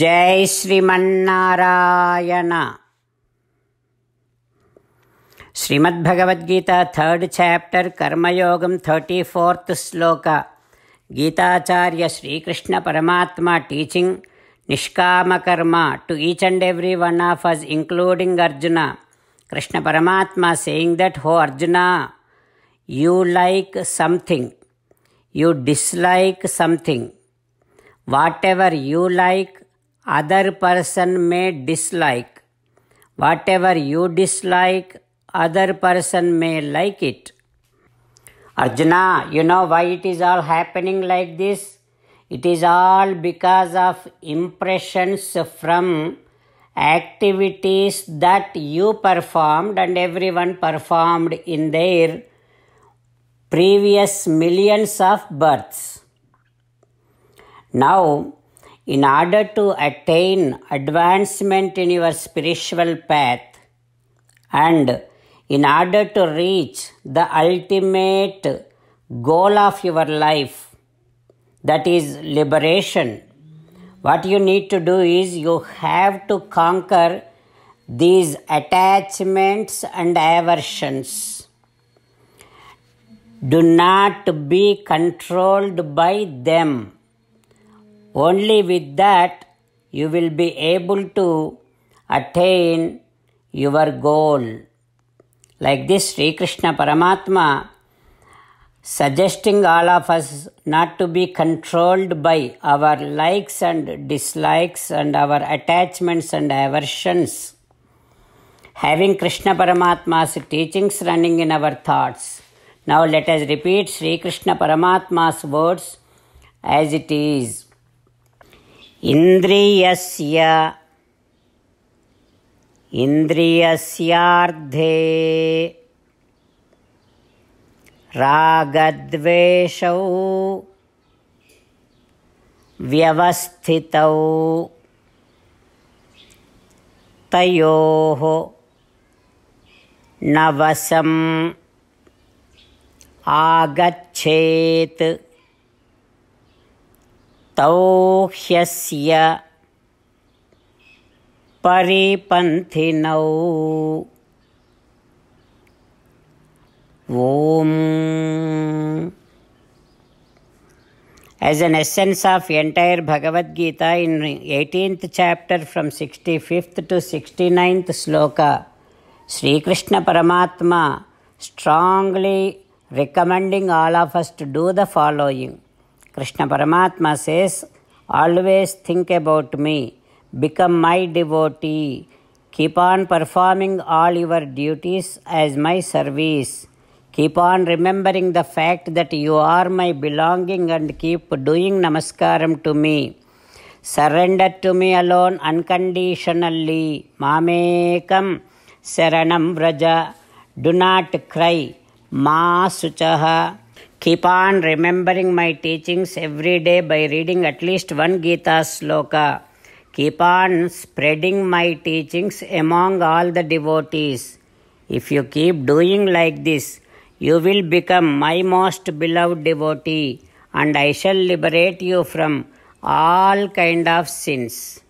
జై Srimannarayana Srimad Bhagavad Gita third chapter కర్మయోగం thirty fourth shloka Gitacharya Sri Krishna Paramatma teaching nishkama karma to each and every one of us including Arjuna Krishna Paramatma saying that హో Arjuna you like something you dislike something whatever you like other person may dislike. Whatever you dislike, other person may like it. Arjuna, you know why it is all happening like this? It is all because of impressions from activities that you performed and everyone performed in their previous millions of births. Now, in order to attain advancement in your spiritual path and in order to reach the ultimate goal of your life, that is liberation, what you need to do is you have to conquer these attachments and aversions. Do not be controlled by them only with that you will be able to attain your goal. Like this, Sri Krishna Paramatma suggesting all of us not to be controlled by our likes and dislikes and our attachments and aversions. Having Krishna Paramatma's teachings running in our thoughts. Now let us repeat Sri Krishna Paramatma's words as it is. इन्द्रियस्य इन्द्रियस्यार्धे रागद्वेषौ व्यवस्थितौ तयोः नवसम् आगच्छेत् ह्यस्य परिपन्थिनौ ओम as an essence of entire Bhagavad Gita in eighteenth chapter from sixty fifth to sixty ninth shloka Sri Krishna Paramatma strongly recommending all of us to do the following Krishna Paramatma says, Always think about me, become my devotee, keep on performing all your duties as my service. Keep on remembering the fact that you are my belonging and keep doing namaskaram to me. Surrender to me alone unconditionally. Mamekam saranam vraja. Do not cry. Ma suchaha. Keep on remembering my teachings every day by reading at least one Gita sloka. Keep on spreading my teachings among all the devotees. If you keep doing like this, you will become my most beloved devotee and I shall liberate you from all kind of sins.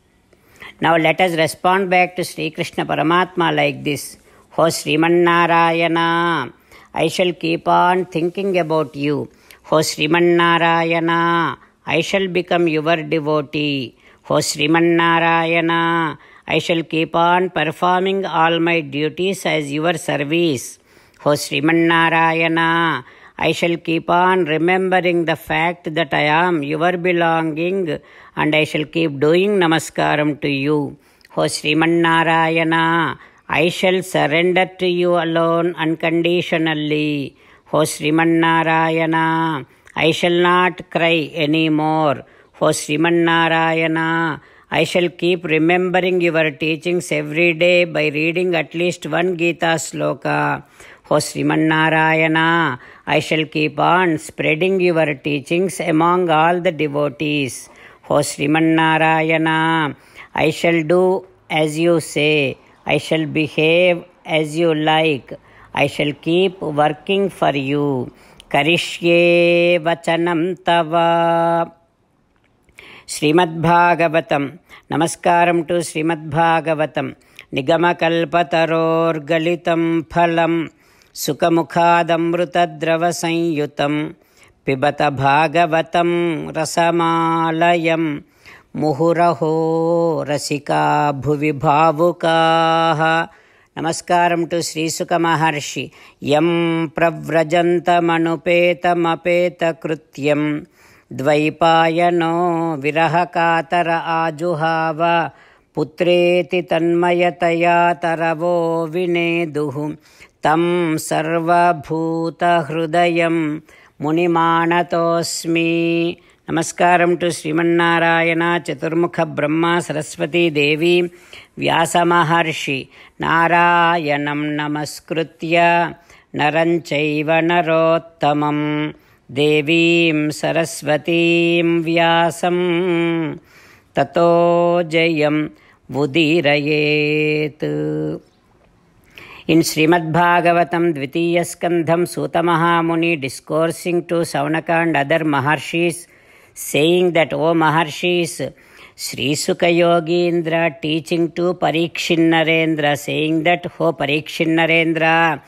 Now let us respond back to Sri Krishna Paramatma like this. Ho Srimannarayana. I shall keep on thinking about you. O Srimannarayana, I shall become your devotee. O Srimannarayana, I shall keep on performing all my duties as your service. O Srimannarayana, I shall keep on remembering the fact that I am your belonging and I shall keep doing namaskaram to you. O Srimannarayana, I shall surrender to you alone unconditionally. O Srimannarayana, I shall not cry anymore. more. O Srimannarayana, I shall keep remembering your teachings every day by reading at least one Gita sloka. O Srimannarayana, I shall keep on spreading your teachings among all the devotees. O Srimannarayana, I shall do as you say. I shall behave as you like. I shall keep working for you. Karishye vachanam tava. Srimad Bhagavatam. Namaskaram to Srimad Bhagavatam. Nigamakalpataror galitam phalam. Sukamukhadam rutadravasayutam. Pibata Bhagavatam rasamalayam. मुहुरहो रसिका भुवि भावुकाः नमस्कारं to श्रीसुखमहर्षि यं प्रव्रजन्तमनुपेतमपेतकृत्यं द्वैपायनो विरहकातर आजुहाव पुत्रेति तन्मयतया तरवो विनेदुः तं सर्वभूतहृदयं मुनिमानतोऽस्मि నమస్కారం to Srimannarayana చతుర్ముఖ బ్రహ్మ సరస్వతీ దేవి వ్యాసమహర్షి నారాయణం నమస్కృత్య నరంచైవ నరోత్తమం దేవీం సరస్వతీం వ్యాసం తతో జయం ఉదీరయేత్ ఇన్ శ్రీమద్భాగవతం ద్వితీయ స్కంధం Suta Mahamuni discoursing to Saunaka and other మహర్షీస్ saying that, O oh, Maharshis, Sri Sukayogindra teaching to Parikshinarendra, saying that, O Parikshinarendra,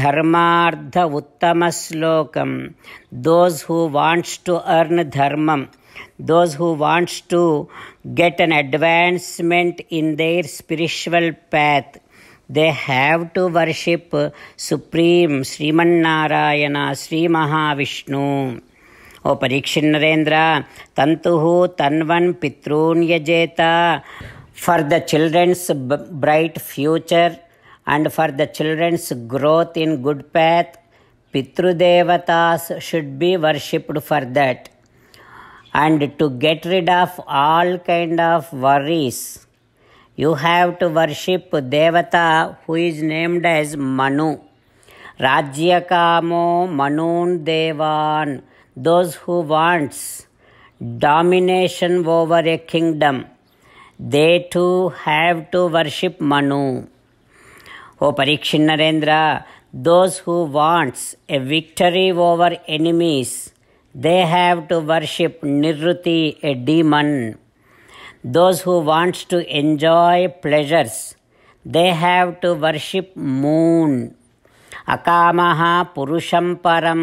Dharmartha Uttama Slokam, those who wants to earn Dharmam, those who wants to get an advancement in their spiritual path, they have to worship Supreme Sriman Narayana, Sri Mahavishnu. ओ परीक्षिन् नरेन्द्र तन्तुः तन्वन् पितॄन् यजेत for the children's bright future and for the children's growth in good path pitrudevatas should be worshipped for that and to get rid of all kind of worries you have to worship devata who is named as manu राज्यकामो मनून् देवान् those who wants domination over a kingdom they too have to worship manu o parikshin narendra those who wants a victory over enemies they have to worship nirruti a demon those who wants to enjoy pleasures they have to worship moon Akamaha పురుషం పరం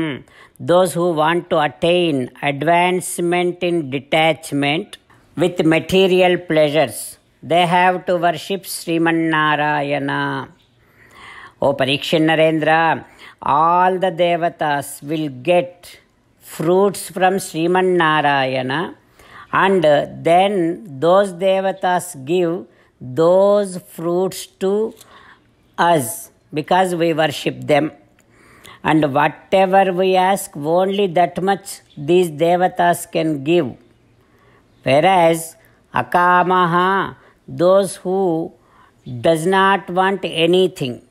those who want to attain advancement in detachment with material pleasures, they have to worship Srimannarayana. O Parikshin Narendra, all the devatas will get fruits from Srimannarayana and then those devatas give those fruits to us because we worship them. And whatever we ask, only that much these devatas can give. Whereas akamaha, those who does not want anything.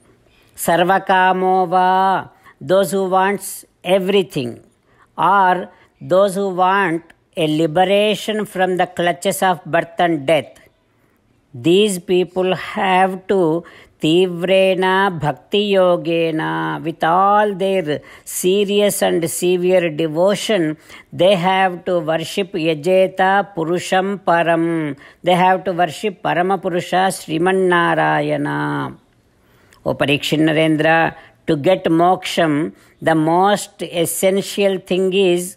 Sarvakamova, those who wants everything. Or those who want a liberation from the clutches of birth and death. These people have to Tivrena Bhakti Yogena, with all their serious and severe devotion, they have to worship Yajeta Purusham Param. They have to worship Paramapurusha Sriman Narayana. O Parikshin Narendra, to get moksham, the most essential thing is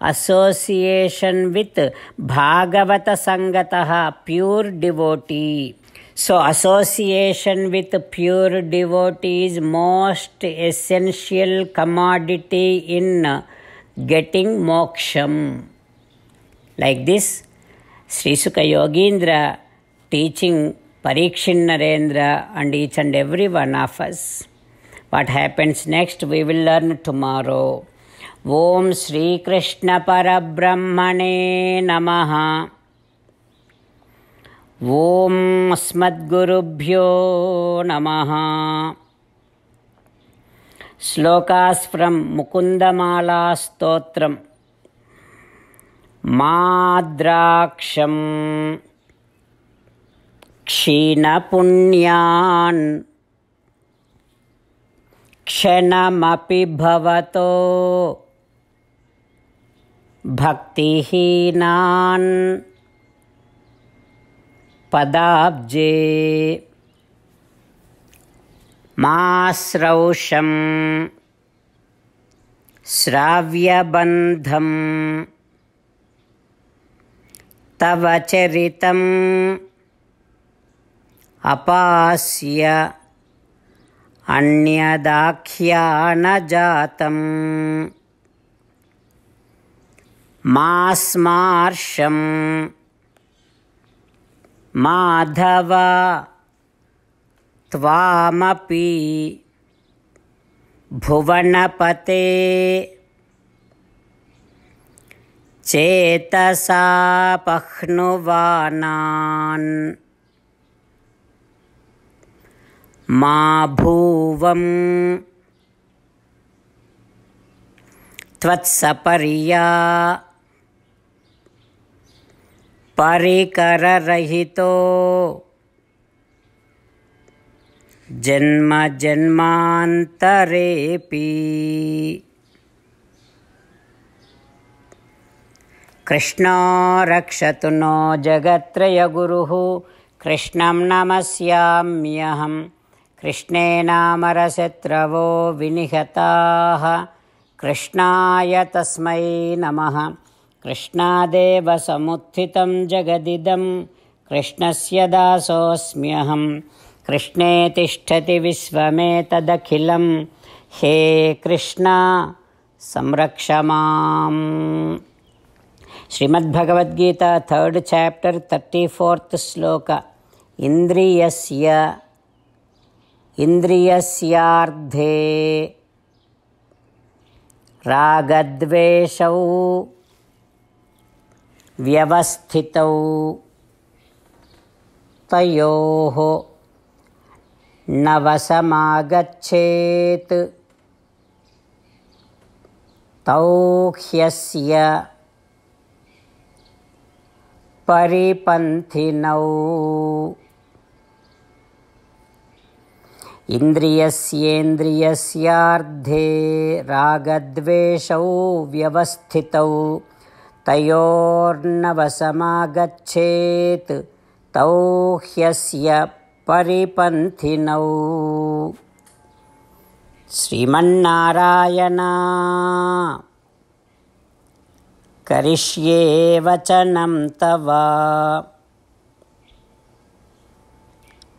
association with Bhagavata Sangataha, pure devotee. So, association with pure devotee is most essential commodity in getting moksham. Like this, Sri Sukha Yogendra teaching Parikshin Narendra and each and every one of us. What happens next, we will learn tomorrow. ॐ श्रीकृष्णपरब्रह्मणे नमः ॐ अस्मद्गुरुभ्यो नमः from मुकुन्दमालास्तोत्रम् माद्राक्षम् क्षीणपुण्यान् क्षणमपि भवतो भक्तिहीनान् पदाब्जे मास्रौषं श्राव्यबन्धं तव चरितम् अपास्य अन्यदाख्यानजातम् न मा स्मार्षम् माधव त्वामपि भुवनपते चेतसापह्नुवानान् मा भूवम् त्वत्सपर्या परिकररहितो जन्म जन्मान्तरेऽपि कृष्णो रक्षतु no जगत्रयगुरुः कृष्णं नमस्याम्यहम् कृष्णेनामरशत्रवो विनिहताः कृष्णाय तस्मै नमः कृष्णादेवसमुत्थितं समुत्थितं जगदिदं कृष्णस्य दासोऽस्म्यहं कृष्णे तिष्ठति विश्वमेतदखिलं हे कृष्णा संरक्ष मां Srimad Bhagavad Gita third chapter thirty fourth shloka इन्द्रियस्य इन्द्रियस्यार्धे रागद्वेषौ व्यवस्थितौ तयोः नवसमागच्छेत् तौ ह्यस्य परिपन्थिनौ इन्द्रियस्येन्द्रियस्यार्धे रागद्वेषौ व्यवस्थितौ तयोर्नवसमागच्छेत् तौ ह्यस्य परिपन्थिनौ श्रीमन्नारायणा करिष्ये वचनं तव